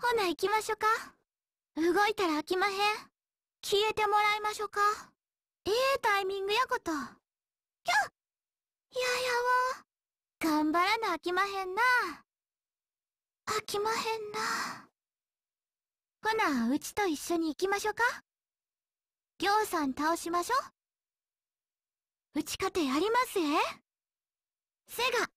ほな行きましょか。動いたら飽きまへん。消えてもらいましょか。ええタイミングやこと。きゃややわ。頑張らな飽きまへんな。飽きまへんな。ほな、うちと一緒に行きましょか。ぎょうさん倒しましょ。うち勝てやりますえせが。